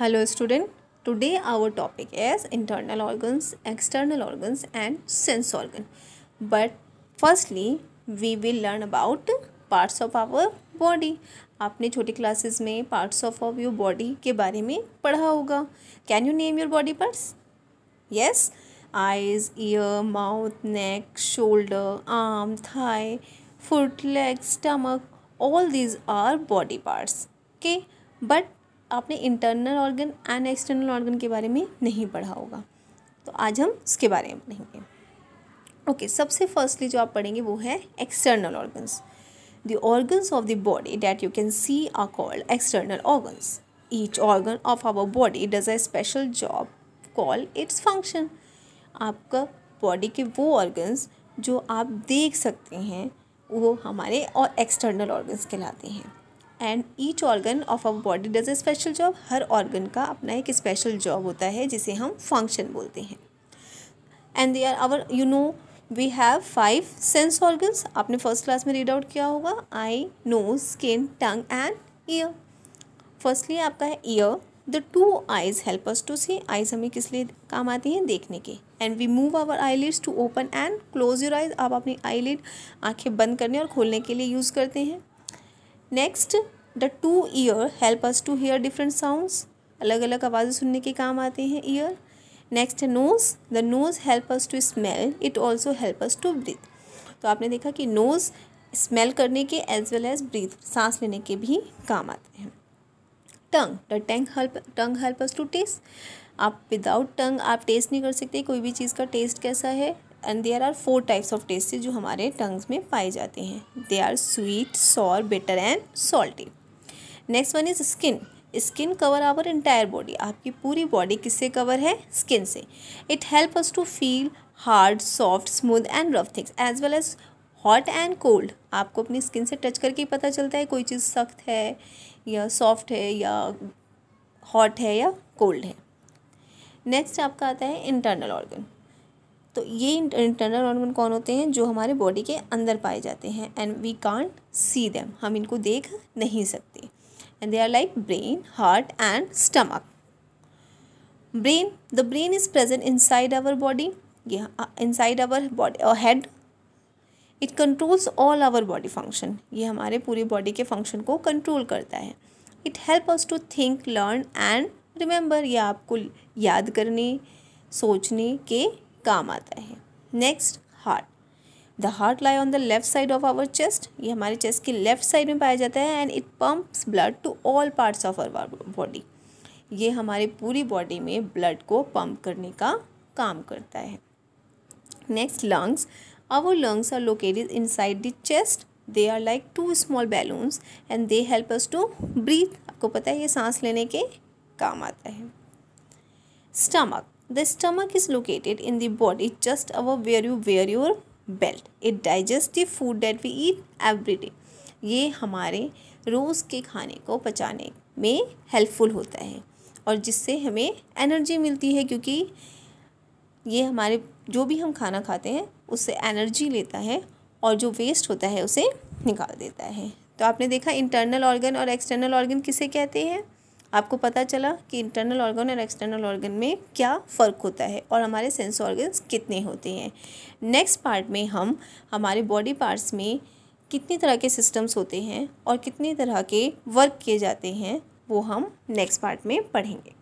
hello student today our topic as internal organs external organs and sense organ but firstly we will learn about parts of our body आपने छोटी classes में parts of of your body के बारे में पढ़ा होगा can you name your body parts yes eyes ear mouth neck shoulder arm thigh foot leg stomach all these are body parts के but आपने internal organ and external organ के बारे में नहीं पढ़ा होगा तो आज हम उसके बारे में पढ़ेंगे ओके okay, सबसे फर्स्टली जो आप पढ़ेंगे वो है external organs the organs of the body that you can see are called external organs each organ of our body does a special job call its function आपका बॉडी के वो organs जो आप देख सकते हैं वो हमारे और एक्सटर्नल ऑर्गन्स कहलाते हैं and each organ of our body does a special job हर ऑर्गन का अपना एक स्पेशल जॉब होता है जिसे हम फंक्शन बोलते हैं and they are our you know we have five sense organs आपने फर्स्ट क्लास में रीड आउट किया होगा I know skin tongue and ear firstly आपका है ear the two eyes help us to see eyes हमें किस लिए काम आती हैं देखने के and we move our eyelids to open and close your eyes आप अपनी आई लिड आँखें बंद करने और खोलने के लिए यूज़ करते हैं next the two ear help us to hear different sounds अलग अलग आवाज़ें सुनने के काम आते हैं ईयर नेक्स्ट है nose the nose help us to smell it also help us to breathe तो आपने देखा कि नोज़ स्मेल करने के एज वेल एज ब्रीथ सांस लेने के भी काम आते हैं tongue the tongue help tongue help us to taste आप विदाउट टंग आप टेस्ट नहीं कर सकते कोई भी चीज़ का टेस्ट कैसा है and there are four types of taste जो हमारे टंग्स में पाए जाते हैं they are sweet sour bitter and salty next one is skin skin cover our entire body आपकी पूरी बॉडी किससे कवर है स्किन से it help us to feel hard soft smooth and rough things as well as hot and cold आपको अपनी skin से touch करके ही पता चलता है कोई चीज़ सख्त है या सॉफ्ट है या हॉट है या कोल्ड है नेक्स्ट आपका आता है इंटरनल ऑर्गन तो ये इंटरनल ऑर्गन कौन होते हैं जो हमारे बॉडी के अंदर पाए जाते हैं and we can't see them हम इनको देख नहीं सकते and they are like brain heart and stomach brain the brain is present inside our body in inside our body और head it controls all our body function ये हमारे पूरी body के फंक्शन को कंट्रोल करता है it help us to think learn and remember ये आपको याद करने सोचने के काम आता है next heart the heart lie on the left side of our chest ये हमारे चेस्ट की लेफ्ट साइड में पाया जाता है and it pumps blood to all parts of our body ये हमारे पूरी बॉडी में ब्लड को पम्प करने का काम करता है next lungs our lungs are located inside the chest they are like two small balloons and they help us to breathe आपको पता है ये सांस लेने के काम आता है stomach The stomach is located in the body just above where you wear your belt it digest the food that we eat every day ये हमारे रोज़ के खाने को पचाने में हेल्पफुल होता है और जिससे हमें एनर्जी मिलती है क्योंकि ये हमारे जो भी हम खाना खाते हैं उससे एनर्जी लेता है और जो वेस्ट होता है उसे निकाल देता है तो आपने देखा इंटरनल ऑर्गन और एक्सटर्नल ऑर्गन किसे कहते हैं आपको पता चला कि इंटरनल ऑर्गन और एक्सटर्नल ऑर्गन में क्या फ़र्क होता है और हमारे सेंस ऑर्गन्स कितने होते हैं नेक्स्ट पार्ट में हम हमारे बॉडी पार्ट्स में कितनी तरह के सिस्टम्स होते हैं और कितनी तरह के वर्क किए जाते हैं वो हम नेक्स्ट पार्ट में पढ़ेंगे